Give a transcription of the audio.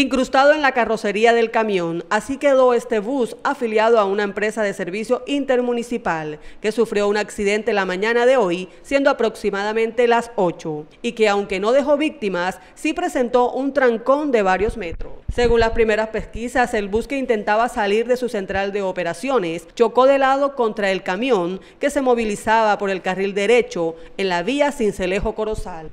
incrustado en la carrocería del camión. Así quedó este bus afiliado a una empresa de servicio intermunicipal que sufrió un accidente la mañana de hoy, siendo aproximadamente las 8, y que aunque no dejó víctimas, sí presentó un trancón de varios metros. Según las primeras pesquisas, el bus que intentaba salir de su central de operaciones chocó de lado contra el camión que se movilizaba por el carril derecho en la vía Cincelejo Corozal.